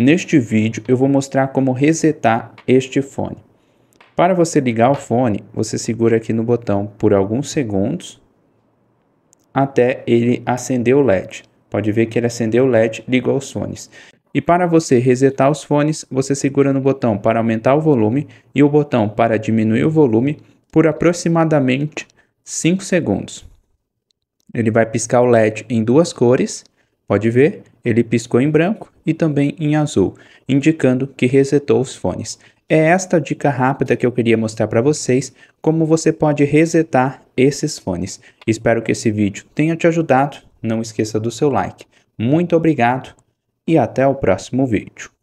Neste vídeo eu vou mostrar como resetar este fone. Para você ligar o fone, você segura aqui no botão por alguns segundos até ele acender o LED. Pode ver que ele acendeu o LED, ligou os fones. E para você resetar os fones, você segura no botão para aumentar o volume e o botão para diminuir o volume por aproximadamente 5 segundos. Ele vai piscar o LED em duas cores Pode ver, ele piscou em branco e também em azul, indicando que resetou os fones. É esta dica rápida que eu queria mostrar para vocês como você pode resetar esses fones. Espero que esse vídeo tenha te ajudado. Não esqueça do seu like. Muito obrigado e até o próximo vídeo.